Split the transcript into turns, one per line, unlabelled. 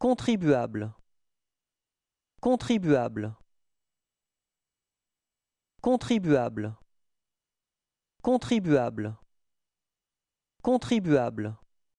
Contribuable Contribuable Contribuable Contribuable Contribuable